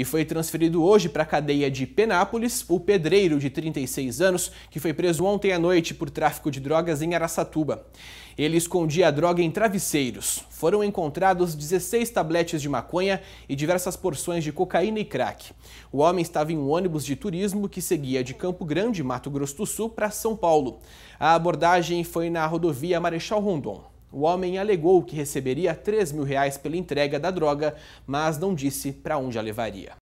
e foi transferido hoje para a cadeia de Penápolis o pedreiro de 36 anos que foi preso ontem à noite por tráfico de drogas em Araçatuba. Ele escondia a droga em travesseiros. Foram encontrados 16 tabletes de maconha e diversas porções de cocaína e crack. O homem estava em um ônibus de turismo que seguia de Campo Grande, Mato Grosso do Sul, para São Paulo. A abordagem foi na rodovia Marechal Rondon. O homem alegou que receberia 3 mil reais pela entrega da droga, mas não disse para onde a levaria.